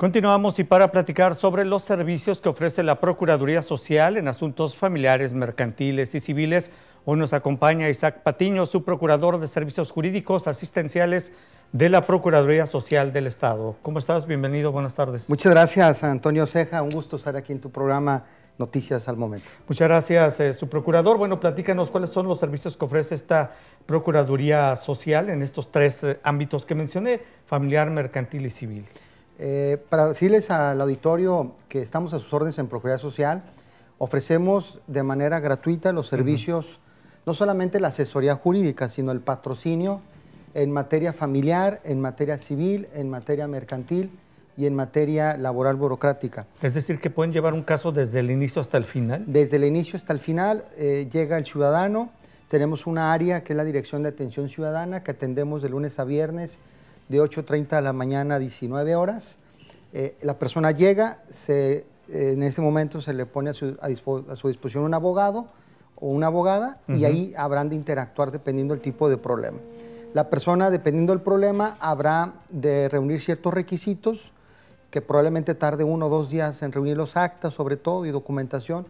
Continuamos y para platicar sobre los servicios que ofrece la Procuraduría Social en asuntos familiares, mercantiles y civiles, hoy nos acompaña Isaac Patiño, su procurador de servicios jurídicos asistenciales de la Procuraduría Social del Estado. ¿Cómo estás? Bienvenido, buenas tardes. Muchas gracias, Antonio Ceja. Un gusto estar aquí en tu programa Noticias al Momento. Muchas gracias, eh, su procurador. Bueno, platícanos cuáles son los servicios que ofrece esta Procuraduría Social en estos tres eh, ámbitos que mencioné, familiar, mercantil y civil. Eh, para decirles al auditorio que estamos a sus órdenes en Procuraduría Social, ofrecemos de manera gratuita los servicios, no solamente la asesoría jurídica, sino el patrocinio en materia familiar, en materia civil, en materia mercantil y en materia laboral burocrática. Es decir, que pueden llevar un caso desde el inicio hasta el final. Desde el inicio hasta el final eh, llega el ciudadano. Tenemos una área que es la Dirección de Atención Ciudadana que atendemos de lunes a viernes de 8.30 de la mañana a 19 horas. Eh, la persona llega, se, eh, en ese momento se le pone a su, disposición un abogado o una abogada y ahí habrán de interactuar dependiendo del tipo de problema. La persona, dependiendo del problema, habrá de reunir ciertos requisitos que probablemente tarde uno o dos días en reunir los actas, sobre todo, y documentación,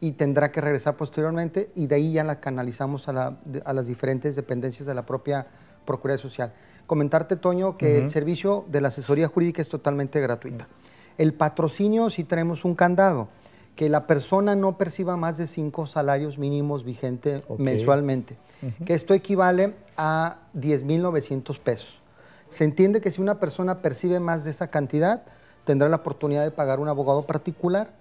y tendrá que regresar posteriormente, y de ahí ya la canalizamos a, a las diferentes dependencias de la propia Procuraduría Social. Comentarte, Toño, que el servicio de la asesoría jurídica es totalmente gratuita. El patrocinio sí tenemos un candado, que la persona no perciba más de cinco salarios mínimos vigente mensualmente, que esto equivale a 10.900 pesos. Se entiende que si una persona percibe más de esa cantidad, tendrá la oportunidad de pagar un abogado particular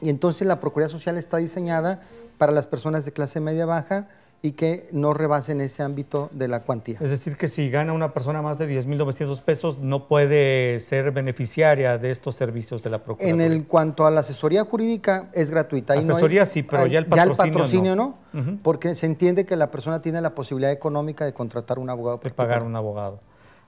y entonces la Procuraduría Social está diseñada para las personas de clase media baja y que no rebasen ese ámbito de la cuantía. Es decir, que si gana una persona más de 10.900 pesos, no puede ser beneficiaria de estos servicios de la Procuraduría. En cuanto a la asesoría jurídica, es gratuita. Asesoría sí, pero ya el patrocinio, no. Porque se entiende que la persona tiene la posibilidad económica de contratar un abogado. De pagar un abogado.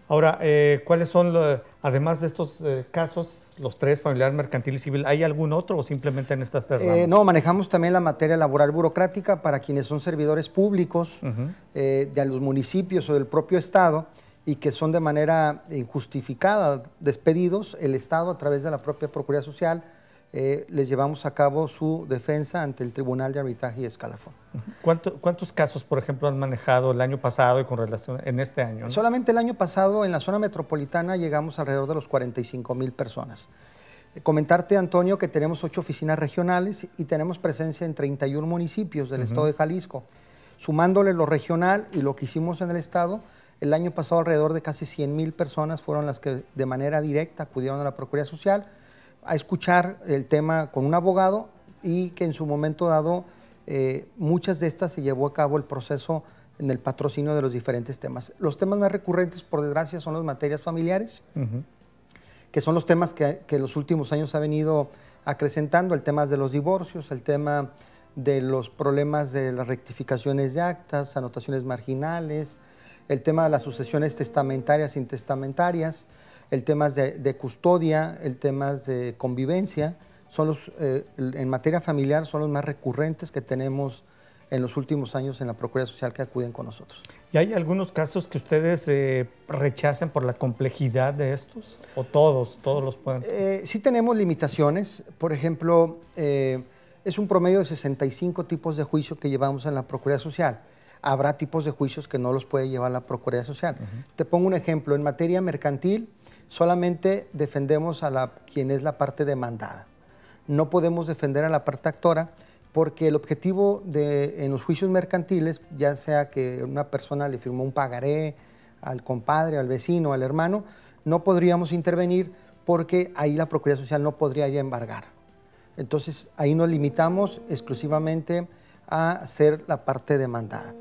Ahora, eh, ¿cuáles son, además de estos eh, casos, los tres, familiar, mercantil y civil, ¿hay algún otro o simplemente en estas tres eh, no, manejamos también la materia laboral burocrática para quienes son servidores públicos de los municipios o del propio Estado y que son de manera injustificada despedidos, el Estado a través de la propia Procuraduría Social eh, les llevamos a cabo su defensa ante el Tribunal de Arbitraje y Escalafón. ¿Cuántos casos, por ejemplo, han manejado el año pasado y con relación en este año? Solamente el año pasado en la zona metropolitana llegamos alrededor de los 45 mil personas. Eh, comentarte, Antonio, que tenemos ocho oficinas regionales y tenemos presencia en 31 municipios del estado de Jalisco. Sumándole lo regional y lo que hicimos en el estado, el año pasado alrededor de casi 100 mil personas fueron las que de manera directa acudieron a la Procuraduría Social a escuchar el tema con un abogado y que en su momento dado eh, muchas de estas se llevó a cabo el proceso en el patrocinio de los diferentes temas. Los temas más recurrentes, por desgracia, son las materias familiares, que son los temas que, en los últimos años ha venido acrecentando, el tema de los divorcios, el tema de los problemas de las rectificaciones de actas, anotaciones marginales, el tema de las sucesiones testamentarias, intestamentarias, el tema de, custodia, el tema de convivencia, son los, eh, en materia familiar son los más recurrentes que tenemos en los últimos años en la Procuraduría Social que acuden con nosotros. ¿Y hay algunos casos que ustedes eh, rechacen por la complejidad de estos? ¿O todos? ¿Todos los pueden? Eh, sí tenemos limitaciones. Por ejemplo, es un promedio de 65 tipos de juicio que llevamos en la Procuraduría Social. Habrá tipos de juicios que no los puede llevar la Procuraduría Social. Te pongo un ejemplo. En materia mercantil, solamente defendemos a la, quien es la parte demandada. No podemos defender a la parte actora porque el objetivo en los juicios mercantiles, ya sea que una persona le firmó un pagaré al compadre, al vecino, al hermano, no podríamos intervenir porque ahí la Procuraduría Social no podría ir a embargar. Entonces ahí nos limitamos exclusivamente a ser la parte demandada.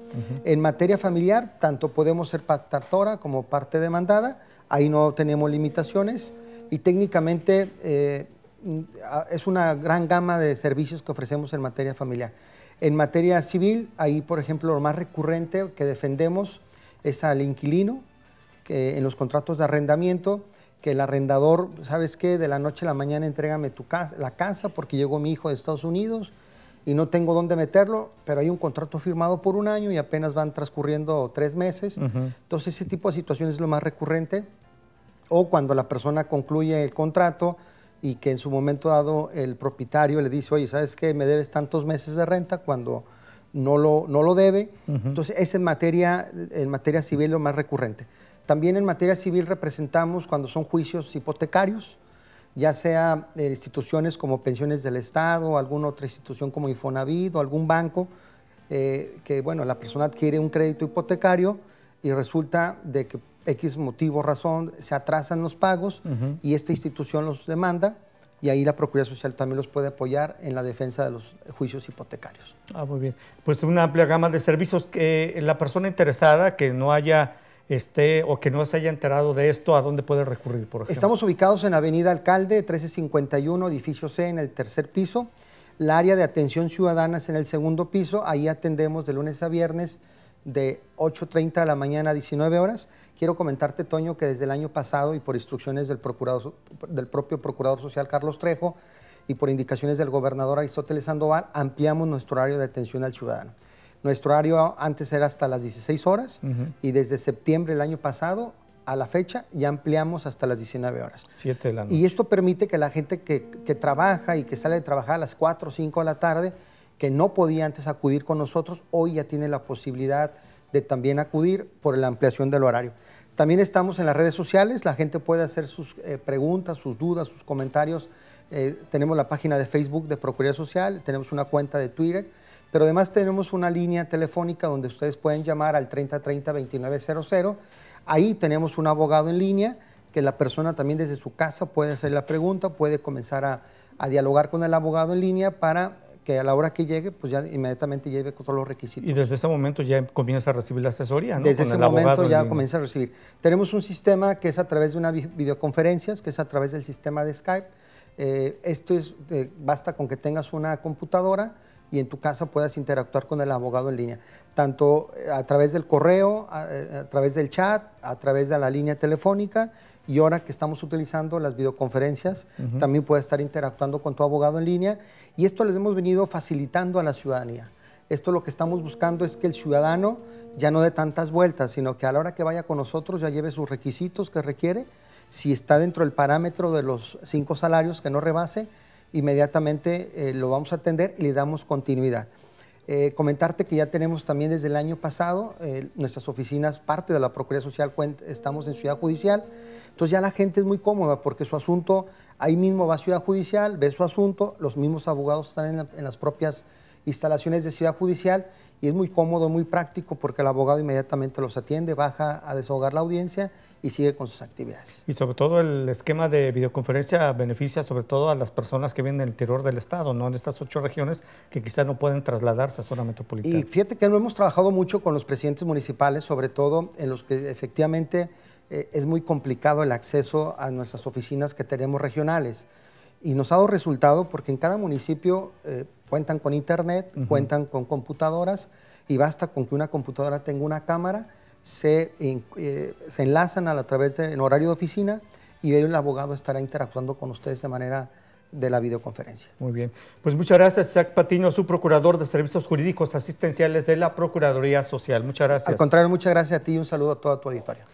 En materia familiar, tanto podemos ser pactatora como parte demandada, ahí no tenemos limitaciones y técnicamente eh, es una gran gama de servicios que ofrecemos en materia familiar. En materia civil, ahí por ejemplo lo más recurrente que defendemos es al inquilino, que en los contratos de arrendamiento, que el arrendador, ¿sabes qué? De la noche a la mañana entrégame tu casa, la casa porque llegó mi hijo de Estados Unidos y no tengo dónde meterlo, pero hay un contrato firmado por un año y apenas van transcurriendo tres meses. Entonces ese tipo de situaciones es lo más recurrente. O cuando la persona concluye el contrato y que en su momento dado el propietario le dice, oye, ¿sabes qué? Me debes tantos meses de renta cuando no lo, no lo debe. Entonces es en materia, en materia civil lo más recurrente. También en materia civil representamos cuando son juicios hipotecarios, ya sea eh, instituciones como pensiones del Estado, alguna otra institución como Infonavit o algún banco, eh, que bueno, la persona adquiere un crédito hipotecario y resulta de que X motivo, razón, se atrasan los pagos y esta institución los demanda y ahí la Procuraduría Social también los puede apoyar en la defensa de los juicios hipotecarios. Ah, muy bien. Pues una amplia gama de servicios que la persona interesada que no haya o que no se haya enterado de esto, ¿a dónde puede recurrir, por Estamos ubicados en Avenida Alcalde, 1351, edificio C, en el tercer piso. La área de atención ciudadana es en el segundo piso. Ahí atendemos de lunes a viernes de 8.30 de la mañana a 19 horas. Quiero comentarte, Toño, que desde el año pasado y por instrucciones del, del propio Procurador Social Carlos Trejo y por indicaciones del gobernador Aristóteles Sandoval, ampliamos nuestro horario de atención al ciudadano. Nuestro horario antes era hasta las 16 horas y desde septiembre del año pasado a la fecha ya ampliamos hasta las 19 horas. Y esto permite que la gente que, trabaja y que sale de trabajar a las 4 o 5 de la tarde, que no podía antes acudir con nosotros, hoy ya tiene la posibilidad de también acudir por la ampliación del horario. También estamos en las redes sociales, la gente puede hacer sus eh, preguntas, sus dudas, sus comentarios. Eh, tenemos la página de Facebook de Procuraduría Social, tenemos una cuenta de Twitter pero además tenemos una línea telefónica donde ustedes pueden llamar al 3030-2900. Ahí tenemos un abogado en línea que la persona también desde su casa puede hacer la pregunta, puede comenzar a, dialogar con el abogado en línea para que a la hora que llegue, pues ya inmediatamente lleve todos los requisitos. Y desde ese momento ya comienza a recibir la asesoría, ¿no? Desde ese momento ya comienza a recibir. Tenemos un sistema que es a través de una videoconferencias, que es a través del sistema de Skype. Eh, esto es, eh, basta con que tengas una computadora y en tu casa puedas interactuar con el abogado en línea, tanto eh, a través del correo, eh, a, través del chat, a través de la línea telefónica y ahora que estamos utilizando las videoconferencias, también puedes estar interactuando con tu abogado en línea y esto les hemos venido facilitando a la ciudadanía. Esto lo que estamos buscando es que el ciudadano ya no dé tantas vueltas, sino que a la hora que vaya con nosotros ya lleve sus requisitos que requiere, si está dentro del parámetro de los cinco salarios que no rebase, inmediatamente eh, lo vamos a atender y le damos continuidad. Eh, comentarte que ya tenemos también desde el año pasado eh, nuestras oficinas, parte de la Procuraduría Social, estamos en Ciudad Judicial. Entonces ya la gente es muy cómoda porque su asunto ahí mismo va a Ciudad Judicial, ve su asunto, los mismos abogados están en, en las propias instalaciones de Ciudad Judicial y es muy cómodo, muy práctico porque el abogado inmediatamente los atiende, baja a desahogar la audiencia y sigue con sus actividades. Y sobre todo el esquema de videoconferencia beneficia sobre todo a las personas que vienen del interior del Estado, ¿no? En estas ocho regiones que quizás no pueden trasladarse a zona metropolitana. Y fíjate que no hemos trabajado mucho con los presidentes municipales, sobre todo en los que efectivamente eh, es muy complicado el acceso a nuestras oficinas que tenemos regionales. Y nos ha dado resultado porque en cada municipio eh, cuentan con internet, cuentan con computadoras y basta con que una computadora tenga una cámara eh, se, enlazan a, través del horario de oficina y el abogado estará interactuando con ustedes de manera de la videoconferencia. Muy bien. Pues muchas gracias, Isaac Patiño, su procurador de Servicios Jurídicos Asistenciales de la Procuraduría Social. Muchas gracias. Al contrario, muchas gracias a ti y un saludo a toda tu auditoria.